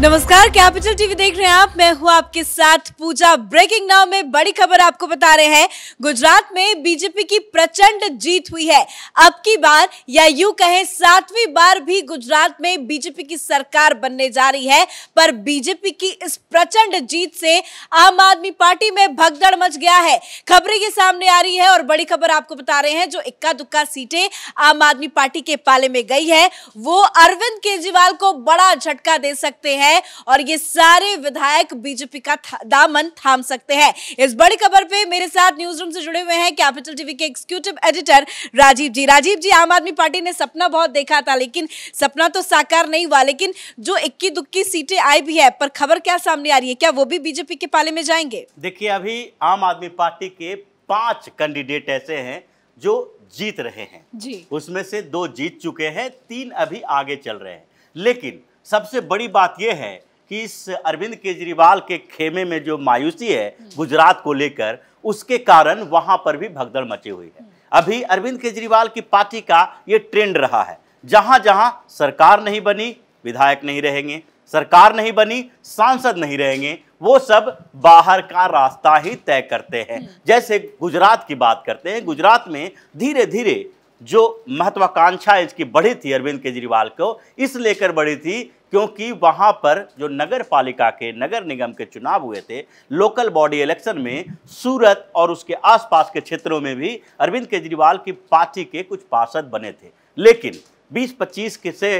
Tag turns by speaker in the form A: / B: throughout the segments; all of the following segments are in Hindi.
A: नमस्कार कैपिटल टीवी देख रहे हैं आप मैं हूं आपके साथ पूजा ब्रेकिंग नाउ में बड़ी खबर आपको बता रहे हैं गुजरात में बीजेपी की प्रचंड जीत हुई है अब की बार या यू कहें सातवीं बार भी गुजरात में बीजेपी की सरकार बनने जा रही है पर बीजेपी की इस प्रचंड जीत से आम आदमी पार्टी में भगदड़ मच गया है खबरें ये सामने आ रही है और बड़ी खबर आपको बता रहे हैं जो इक्का दुक्का सीटें आम आदमी पार्टी के पाले में गई है वो अरविंद केजरीवाल को बड़ा झटका दे सकते हैं है और ये सारे विधायक बीजेपी का था, दामन थाम सकते हैं इस बड़ी खबर पे मेरे साथ न्यूज रूम से जुड़े हुए हैं कैपिटल टीवी के executive editor Rajeev ji Rajeev ji Aam Aadmi party ने सपना बहुत देखा था लेकिन सपना तो साकार नहीं हुआ लेकिन जो इक्की दुक्की सीटें आई भी है पर खबर क्या सामने आ रही है क्या वो भी बीजेपी के पाले में जाएंगे
B: देखिए अभी आम आदमी पार्टी के पांच कैंडिडेट ऐसे हैं जो जीत रहे हैं जी उसमें से दो जीत चुके हैं तीन अभी आगे चल रहे हैं लेकिन सबसे बड़ी बात यह है कि इस अरविंद केजरीवाल के खेमे में जो मायूसी है गुजरात को लेकर उसके कारण वहां पर भी भगदड़ मची हुई है अभी अरविंद केजरीवाल की पार्टी का ये ट्रेंड रहा है जहां जहां सरकार नहीं बनी विधायक नहीं रहेंगे सरकार नहीं बनी सांसद नहीं रहेंगे वो सब बाहर का रास्ता ही तय करते हैं हम्म। जैसे गुजरात की बात करते हैं गुजरात में धीरे धीरे जो महत्वाकांक्षा इसकी बढ़ी थी अरविंद केजरीवाल को इस लेकर बढ़ी थी क्योंकि वहाँ पर जो नगर पालिका के नगर निगम के चुनाव हुए थे लोकल बॉडी इलेक्शन में सूरत और उसके आसपास के क्षेत्रों में भी अरविंद केजरीवाल की पार्टी के कुछ पार्षद बने थे लेकिन 20-25 के से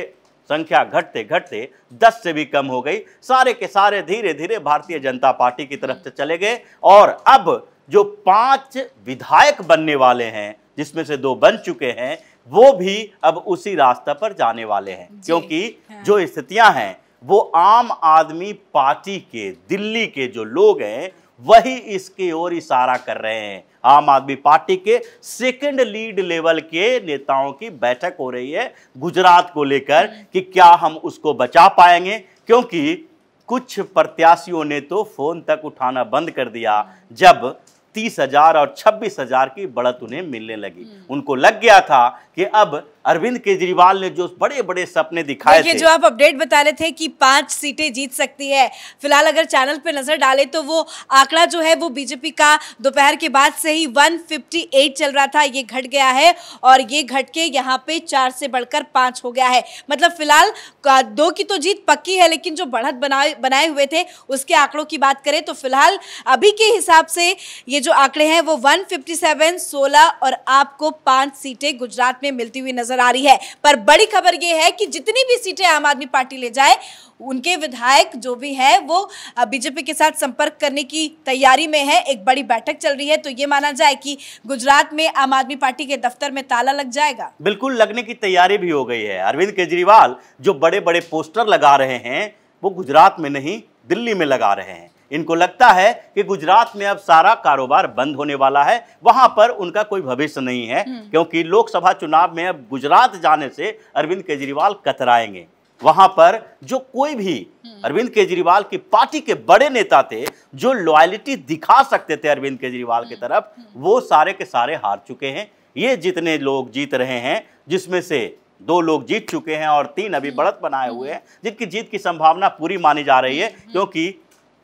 B: संख्या घटते घटते 10 से भी कम हो गई सारे के सारे धीरे धीरे भारतीय जनता पार्टी की तरफ से चले गए और अब जो पाँच विधायक बनने वाले हैं जिसमें से दो बन चुके हैं वो भी अब उसी रास्ता पर जाने वाले हैं क्योंकि हाँ। जो स्थितियां हैं वो आम आदमी पार्टी के दिल्ली के जो लोग हैं वही इसकी ओर इशारा कर रहे हैं आम आदमी पार्टी के सेकंड लीड लेवल के नेताओं की बैठक हो रही है गुजरात को लेकर हाँ। कि क्या हम उसको बचा पाएंगे क्योंकि कुछ प्रत्याशियों ने तो फोन तक उठाना बंद कर दिया जब तीस हजार और छब्बीस हजार की बढ़त उन्हें मिलने लगी हम्म। उनको लग गया था कि अब अरविंद केजरीवाल ने जो बड़े बड़े सपने दिखाए थे जो आप
A: अपडेट बता रहे थे कि पांच सीटें जीत सकती है फिलहाल अगर चैनल पर नजर डाले तो वो आंकड़ा जो है वो बीजेपी का दोपहर के बाद से ही 158 चल रहा था ये घट गया है और ये घट के यहाँ पे चार से बढ़कर पांच हो गया है मतलब फिलहाल दो की तो जीत पक्की है लेकिन जो बढ़त बनाए बनाए हुए थे उसके आंकड़ों की बात करें तो फिलहाल अभी के हिसाब से ये जो आंकड़े हैं वो 157, 16 और आपको पांच सीटें गुजरात में मिलती हुई नजर नजर आ रही है पर बड़ी खबर यह है कि जितनी भी सीटें आम आदमी पार्टी ले जाए उनके विधायक जो भी है वो बीजेपी के साथ संपर्क करने की तैयारी में है एक बड़ी बैठक चल रही है तो ये माना जाए कि गुजरात में आम आदमी पार्टी के दफ्तर में ताला लग जाएगा
B: बिल्कुल लगने की तैयारी भी हो गई है अरविंद केजरीवाल जो बड़े बड़े पोस्टर लगा रहे हैं वो गुजरात में नहीं दिल्ली में लगा रहे हैं इनको लगता है कि गुजरात में अब सारा कारोबार बंद होने वाला है वहां पर उनका कोई भविष्य नहीं है हम्म। क्योंकि लोकसभा चुनाव में अब गुजरात जाने से अरविंद केजरीवाल कतराएंगे वहां पर जो कोई भी हम्म। अरविंद केजरीवाल की पार्टी के बड़े नेता थे जो लॉयलिटी दिखा सकते थे अरविंद केजरीवाल की के हम्म। तरफ वो सारे के सारे हार चुके हैं ये जितने लोग जीत रहे हैं जिसमें से दो लोग जीत चुके हैं और तीन अभी बढ़त बनाए हुए हैं जिनकी जीत की संभावना पूरी मानी जा रही है क्योंकि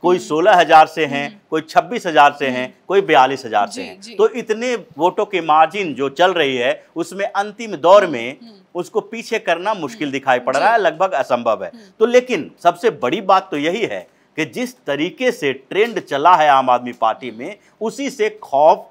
B: कोई सोलह हजार से हैं हम्म। कोई छब्बीस हजार से हैं हम्म। कोई बयालीस हजार से हैं तो इतने वोटों के मार्जिन जो चल रही है उसमें अंतिम दौर हम्म, में उसको पीछे करना मुश्किल दिखाई पड़ रहा है लगभग असंभव है तो लेकिन सबसे बड़ी बात तो यही है कि जिस तरीके से ट्रेंड चला है आम आदमी पार्टी में उसी से खौफ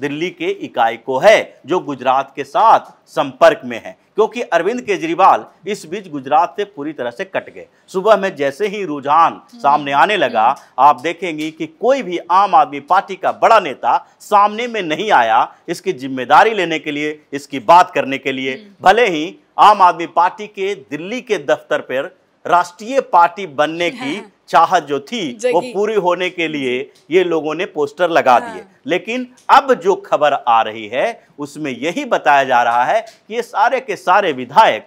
B: दिल्ली के इकाई को है जो गुजरात के साथ संपर्क में है क्योंकि अरविंद केजरीवाल इस बीच गुजरात से पूरी तरह से कट गए सुबह में जैसे ही रुझान सामने आने लगा आप देखेंगे कि कोई भी आम आदमी पार्टी का बड़ा नेता सामने में नहीं आया इसकी जिम्मेदारी लेने के लिए इसकी बात करने के लिए हम्म। भले ही आम आदमी पार्टी के दिल्ली के दफ्तर पर राष्ट्रीय पार्टी बनने हाँ। की चाहत जो थी वो पूरी होने के लिए ये लोगों ने पोस्टर लगा हाँ। दिए लेकिन अब जो खबर आ रही है उसमें यही बताया जा रहा है कि ये सारे के सारे विधायक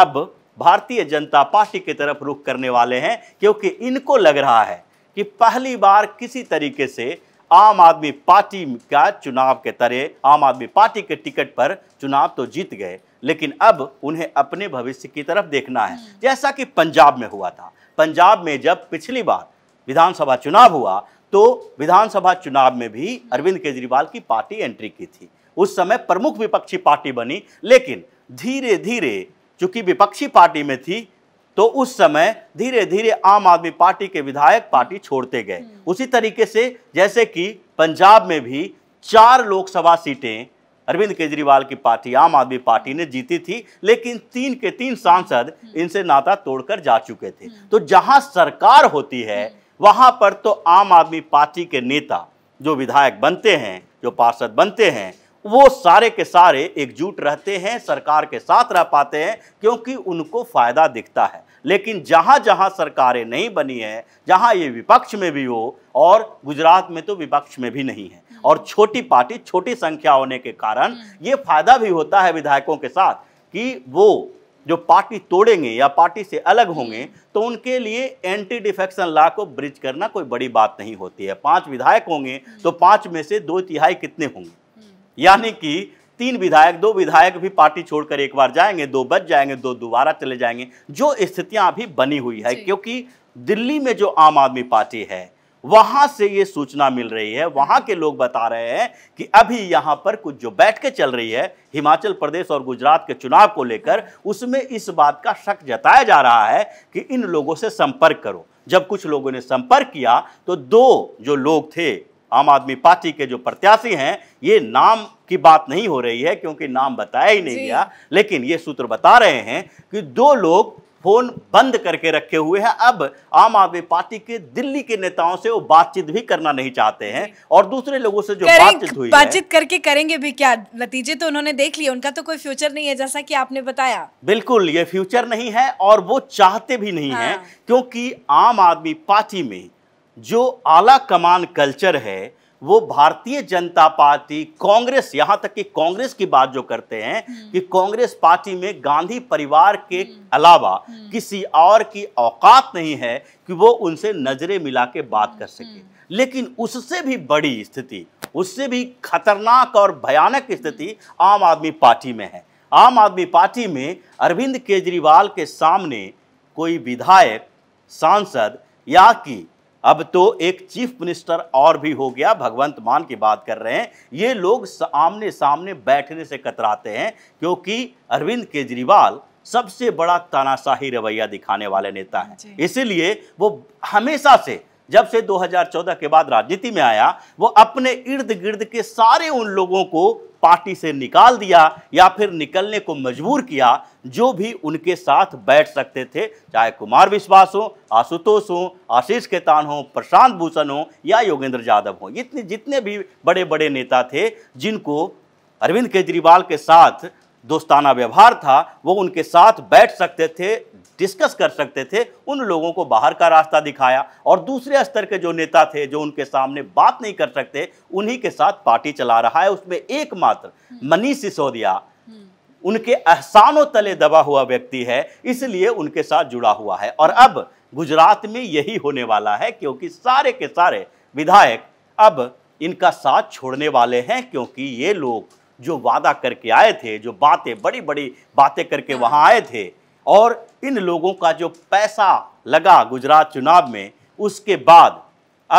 B: अब भारतीय जनता पार्टी की तरफ रुख करने वाले हैं क्योंकि इनको लग रहा है कि पहली बार किसी तरीके से आम आदमी पार्टी का चुनाव के तरह आम आदमी पार्टी के टिकट पर चुनाव तो जीत गए लेकिन अब उन्हें अपने भविष्य की तरफ देखना है हम्म। जैसा कि पंजाब में हुआ था पंजाब में जब पिछली बार विधानसभा चुनाव हुआ तो विधानसभा चुनाव में भी अरविंद केजरीवाल की पार्टी एंट्री की थी उस समय प्रमुख विपक्षी पार्टी बनी लेकिन धीरे धीरे चूंकि विपक्षी पार्टी में थी तो उस समय धीरे धीरे आम आदमी पार्टी के विधायक पार्टी छोड़ते गए हम्म। उसी तरीके से जैसे कि पंजाब में भी चार लोकसभा सीटें अरविंद केजरीवाल की पार्टी आम आदमी पार्टी ने जीती थी लेकिन तीन के तीन सांसद हम्म। इनसे नाता तोड़कर जा चुके थे हम्म। तो जहां सरकार होती है वहां पर तो आम आदमी पार्टी के नेता जो विधायक बनते हैं जो पार्षद बनते हैं वो सारे के सारे एकजुट रहते हैं सरकार के साथ रह पाते हैं क्योंकि उनको फ़ायदा दिखता है लेकिन जहाँ जहाँ सरकारें नहीं बनी है जहाँ ये विपक्ष में भी हो और गुजरात में तो विपक्ष में भी नहीं है हम्म। और छोटी पार्टी छोटी संख्या होने के कारण हम्म। ये फायदा भी होता है विधायकों के साथ कि वो जो पार्टी तोड़ेंगे या पार्टी से अलग होंगे हम्म। तो उनके लिए एंटी डिफेक्शन लॉ को ब्रिज करना कोई बड़ी बात नहीं होती है पांच विधायक होंगे तो पांच में से दो तिहाई कितने होंगे यानी कि तीन विधायक दो विधायक भी पार्टी छोड़कर एक बार जाएंगे दो बच जाएंगे दो दोबारा चले जाएंगे जो स्थितियां अभी बनी हुई है क्योंकि दिल्ली में जो आम आदमी पार्टी है वहां से ये सूचना मिल रही है वहां के लोग बता रहे हैं कि अभी यहां पर कुछ जो बैठ के चल रही है हिमाचल प्रदेश और गुजरात के चुनाव को लेकर उसमें इस बात का शक जताया जा रहा है कि इन लोगों से संपर्क करो जब कुछ लोगों ने संपर्क किया तो दो जो लोग थे आम आदमी पार्टी के जो प्रत्याशी हैं ये नाम की बात नहीं हो रही है क्योंकि नाम बताया ही नहीं गया लेकिन ये सूत्र बता रहे हैं कि दो लोग फोन बंद करके रखे हुए हैं अब आम आदमी पार्टी के दिल्ली के नेताओं से वो बातचीत भी करना नहीं चाहते हैं और दूसरे लोगों से जो बातचीत हुई बातचीत
A: करके करेंगे भी क्या नतीजे तो उन्होंने देख लिए उनका तो कोई फ्यूचर नहीं है जैसा कि आपने बताया
B: बिल्कुल ये फ्यूचर नहीं है और वो चाहते भी नहीं हाँ। है क्योंकि आम आदमी पार्टी में जो आला कमान कल्चर है वो भारतीय जनता पार्टी कांग्रेस यहाँ तक कि कांग्रेस की बात जो करते हैं हम्म। कि कांग्रेस पार्टी में गांधी परिवार के हम्म। अलावा हम्म। किसी और की औकात नहीं है कि वो उनसे नज़रें मिला के बात कर सके लेकिन उससे भी बड़ी स्थिति उससे भी खतरनाक और भयानक स्थिति आम आदमी पार्टी में है आम आदमी पार्टी में अरविंद केजरीवाल के सामने कोई विधायक सांसद या कि अब तो एक चीफ मिनिस्टर और भी हो गया भगवंत मान की बात कर रहे हैं ये लोग आमने सामने बैठने से कतराते हैं क्योंकि अरविंद केजरीवाल सबसे बड़ा तानाशाही रवैया दिखाने वाले नेता हैं इसीलिए वो हमेशा से जब से 2014 के बाद राजनीति में आया वो अपने इर्द गिर्द के सारे उन लोगों को पार्टी से निकाल दिया या फिर निकलने को मजबूर किया जो भी उनके साथ बैठ सकते थे चाहे कुमार विश्वास हो आशुतोष हो आशीष केतान हो प्रशांत भूषण हो या योगेंद्र यादव हो इतने जितने भी बड़े बड़े नेता थे जिनको अरविंद केजरीवाल के साथ दोस्ताना व्यवहार था वो उनके साथ बैठ सकते थे डिस्कस कर सकते थे उन लोगों को बाहर का रास्ता दिखाया और दूसरे स्तर के जो नेता थे जो उनके सामने बात नहीं कर सकते उन्हीं के साथ पार्टी चला रहा है उसमें एकमात्र हम्म। मनीष सिसोदिया हम्म। उनके एहसानों तले दबा हुआ व्यक्ति है इसलिए उनके साथ जुड़ा हुआ है और अब गुजरात में यही होने वाला है क्योंकि सारे के सारे विधायक अब इनका साथ छोड़ने वाले हैं क्योंकि ये लोग जो वादा करके आए थे जो बातें बड़ी बड़ी बातें करके वहाँ आए थे और इन लोगों का जो पैसा लगा गुजरात चुनाव में उसके बाद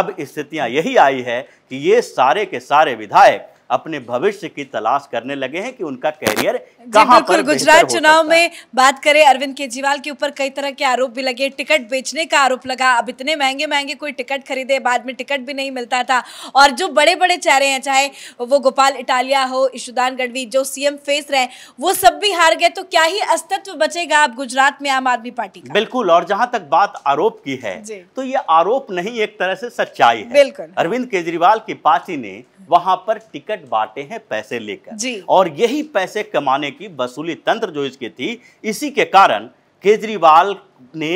B: अब स्थितियाँ यही आई है कि ये सारे के सारे विधायक अपने भविष्य की तलाश करने लगे हैं कि उनका कैरियर कहां पर गुजरात चुनाव
A: में बात करें अरविंद केजरीवाल के ऊपर कई तरह के आरोप भी लगे टिकट बेचने का आरोप लगा अब इतने महंगे महंगे कोई टिकट खरीदे बाद में टिकट भी नहीं मिलता था और जो बड़े बड़े चेहरे हैं चाहे वो गोपाल इटालिया हो ईशुदान गढ़वी जो सीएम फेस रहे वो सब भी हार गए तो क्या ही अस्तित्व बचेगा आप गुजरात में आम आदमी पार्टी
B: बिल्कुल और जहां तक बात आरोप की है तो ये आरोप नहीं एक तरह से सच्चाई है बिल्कुल अरविंद केजरीवाल की पार्टी ने वहां पर टिकट पैकेट बांटे हैं पैसे लेकर और यही पैसे कमाने की वसूली तंत्र जो इसकी थी इसी के कारण केजरीवाल ने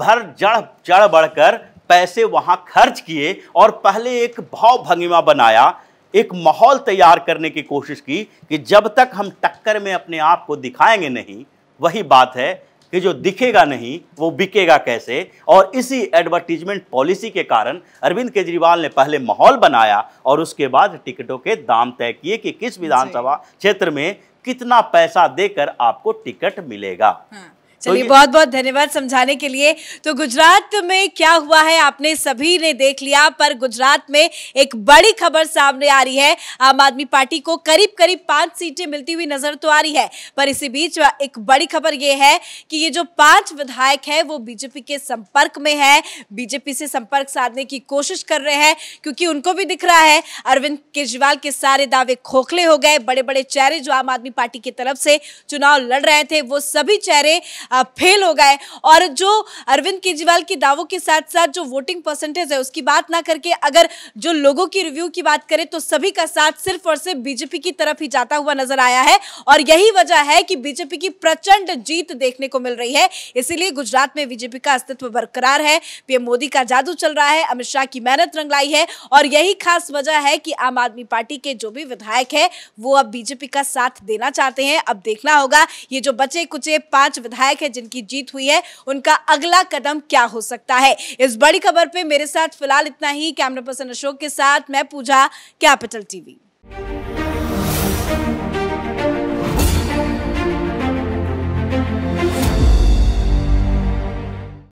B: भर जड़ चढ़ बढ़कर पैसे वहां खर्च किए और पहले एक भाव भंगिमा बनाया एक माहौल तैयार करने की कोशिश की कि जब तक हम टक्कर में अपने आप को दिखाएंगे नहीं वही बात है ये जो दिखेगा नहीं वो बिकेगा कैसे और इसी एडवर्टीजमेंट पॉलिसी के कारण अरविंद केजरीवाल ने पहले माहौल बनाया और उसके बाद टिकटों के दाम तय किए कि किस विधानसभा क्षेत्र में कितना पैसा देकर आपको टिकट मिलेगा हाँ। चलिए बहुत
A: बहुत धन्यवाद समझाने के लिए तो गुजरात में क्या हुआ है आपने सभी ने देख लिया पर गुजरात में एक बड़ी खबर सामने आ रही है आम आदमी पार्टी को करीब करीब पांच सीटें मिलती हुई नजर तो आ रही है पर इसी बीच एक बड़ी खबर यह है कि ये जो पांच विधायक है वो बीजेपी के संपर्क में है बीजेपी से संपर्क साधने की कोशिश कर रहे हैं क्योंकि उनको भी दिख रहा है अरविंद केजरीवाल के सारे दावे खोखले हो गए बड़े बड़े चेहरे जो आम आदमी पार्टी की तरफ से चुनाव लड़ रहे थे वो सभी चेहरे फेल हो गए और जो अरविंद केजरीवाल के दावों के साथ साथ जो वोटिंग परसेंटेज है उसकी बात ना करके अगर जो लोगों की रिव्यू की बात करें तो सभी का साथ सिर्फ और सिर्फ बीजेपी की तरफ ही जाता हुआ नजर आया है और यही वजह है कि बीजेपी की प्रचंड जीत देखने को मिल रही है इसीलिए गुजरात में बीजेपी का अस्तित्व बरकरार है पीएम मोदी का जादू चल रहा है अमित शाह की मेहनत रंग लाई है और यही खास वजह है कि आम आदमी पार्टी के जो भी विधायक है वो अब बीजेपी का साथ देना चाहते हैं अब देखना होगा ये जो बचे कुचे पांच विधायक विधायक है जिनकी जीत हुई है उनका अगला कदम क्या हो सकता है इस बड़ी खबर पे मेरे साथ फिलहाल इतना ही कैमरा पर्सन अशोक के साथ मैं पूजा कैपिटल टीवी